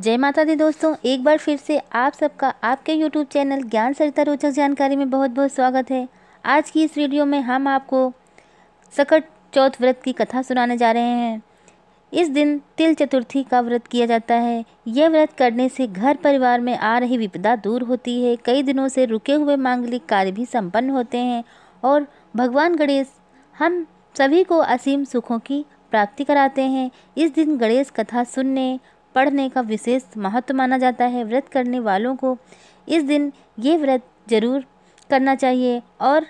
जय माता दी दोस्तों एक बार फिर से आप सबका आपके यूट्यूब चैनल ज्ञान सरिता रोचक जानकारी में बहुत बहुत स्वागत है आज की इस वीडियो में हम आपको सकट चौथ व्रत की कथा सुनाने जा रहे हैं इस दिन तिल चतुर्थी का व्रत किया जाता है यह व्रत करने से घर परिवार में आ रही विपदा दूर होती है कई दिनों से रुके हुए मांगलिक कार्य भी संपन्न होते हैं और भगवान गणेश हम सभी को असीम सुखों की प्राप्ति कराते हैं इस दिन गणेश कथा सुनने पढ़ने का विशेष महत्व माना जाता है व्रत करने वालों को इस दिन ये व्रत जरूर करना चाहिए और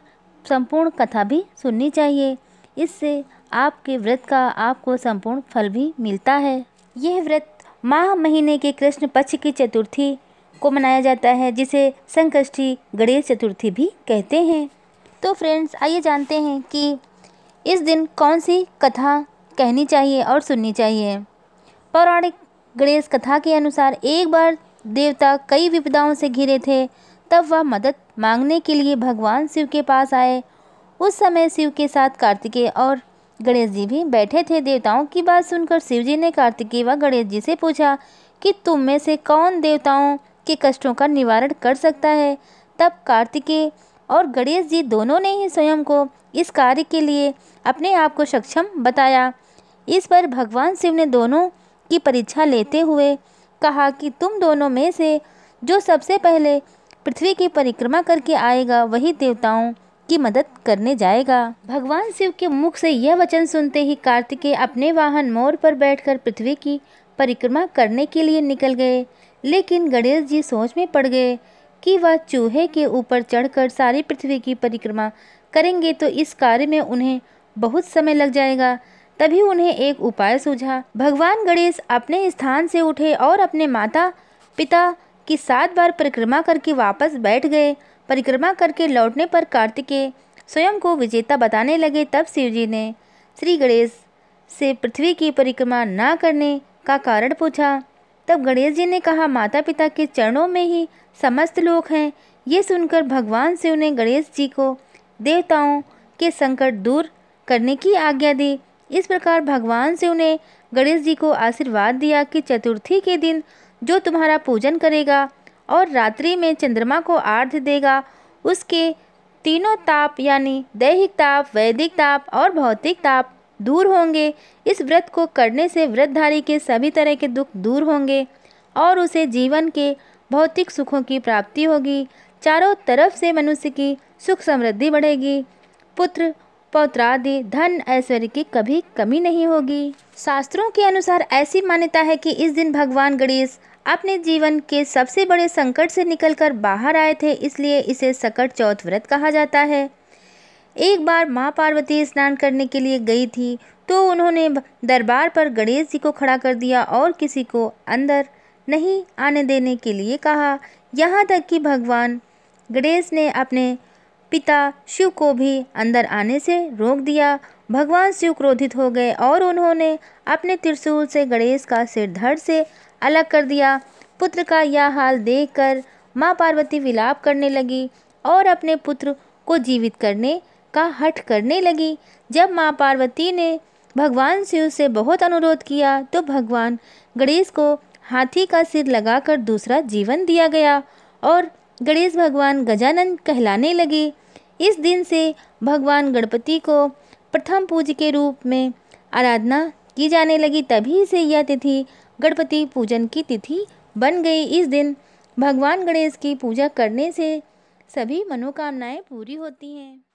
संपूर्ण कथा भी सुननी चाहिए इससे आपके व्रत का आपको संपूर्ण फल भी मिलता है यह व्रत माह महीने के कृष्ण पक्ष की चतुर्थी को मनाया जाता है जिसे संकष्टी गणेश चतुर्थी भी कहते हैं तो फ्रेंड्स आइए जानते हैं कि इस दिन कौन सी कथा कहनी चाहिए और सुननी चाहिए पौराणिक गणेश कथा के अनुसार एक बार देवता कई विपदाओं से घिरे थे तब वह मदद मांगने के लिए भगवान शिव के पास आए उस समय शिव के साथ कार्तिकेय और गणेश जी भी बैठे थे देवताओं की बात सुनकर शिव जी ने कार्तिकेय व गणेश जी से पूछा कि तुम में से कौन देवताओं के कष्टों का निवारण कर सकता है तब कार्तिकेय और गणेश जी दोनों ने ही स्वयं को इस कार्य के लिए अपने आप को सक्षम बताया इस पर भगवान शिव ने दोनों की परीक्षा लेते हुए कहा कि तुम दोनों में से जो सबसे पहले पृथ्वी की परिक्रमा करके आएगा वही देवताओं की मदद करने जाएगा भगवान शिव के मुख से यह वचन सुनते ही कार्तिकेय अपने वाहन मोर पर बैठकर पृथ्वी की परिक्रमा करने के लिए निकल गए लेकिन गणेश जी सोच में पड़ गए कि वह चूहे के ऊपर चढ़कर सारी पृथ्वी की परिक्रमा करेंगे तो इस कार्य में उन्हें बहुत समय लग जाएगा तभी उन्हें एक उपाय सूझा भगवान गणेश अपने स्थान से उठे और अपने माता पिता की सात बार परिक्रमा करके वापस बैठ गए परिक्रमा करके लौटने पर कार्तिकेय स्वयं को विजेता बताने लगे तब शिवजी ने श्री गणेश से पृथ्वी की परिक्रमा ना करने का कारण पूछा तब गणेश जी ने कहा माता पिता के चरणों में ही समस्त लोग हैं ये सुनकर भगवान शिव ने गणेश जी को देवताओं के संकट दूर करने की आज्ञा दी इस प्रकार भगवान से उन्हें गणेश जी को आशीर्वाद दिया कि चतुर्थी के दिन जो तुम्हारा पूजन करेगा और रात्रि में चंद्रमा को आर्ध देगा उसके तीनों ताप यानी दैहिक ताप वैदिक ताप और भौतिक ताप दूर होंगे इस व्रत को करने से व्रतधारी के सभी तरह के दुख दूर होंगे और उसे जीवन के भौतिक सुखों की प्राप्ति होगी चारों तरफ से मनुष्य की सुख समृद्धि बढ़ेगी पुत्र पौत्रादि धन ऐश्वर्य की कभी कमी नहीं होगी शास्त्रों के अनुसार ऐसी मान्यता है कि इस दिन भगवान गणेश अपने जीवन के सबसे बड़े संकट से निकलकर बाहर आए थे इसलिए इसे सकट चौथ व्रत कहा जाता है एक बार माँ पार्वती स्नान करने के लिए गई थी तो उन्होंने दरबार पर गणेश जी को खड़ा कर दिया और किसी को अंदर नहीं आने देने के लिए कहा यहाँ तक कि भगवान गणेश ने अपने पिता शिव को भी अंदर आने से रोक दिया भगवान शिव क्रोधित हो गए और उन्होंने अपने त्रिशूल से गणेश का सिर धड़ से अलग कर दिया पुत्र का यह हाल देखकर माँ पार्वती विलाप करने लगी और अपने पुत्र को जीवित करने का हट करने लगी जब माँ पार्वती ने भगवान शिव से बहुत अनुरोध किया तो भगवान गणेश को हाथी का सिर लगाकर दूसरा जीवन दिया गया और गणेश भगवान गजानन कहलाने लगे इस दिन से भगवान गणपति को प्रथम पूज के रूप में आराधना की जाने लगी तभी से यह तिथि गणपति पूजन की तिथि बन गई इस दिन भगवान गणेश की पूजा करने से सभी मनोकामनाएं पूरी होती हैं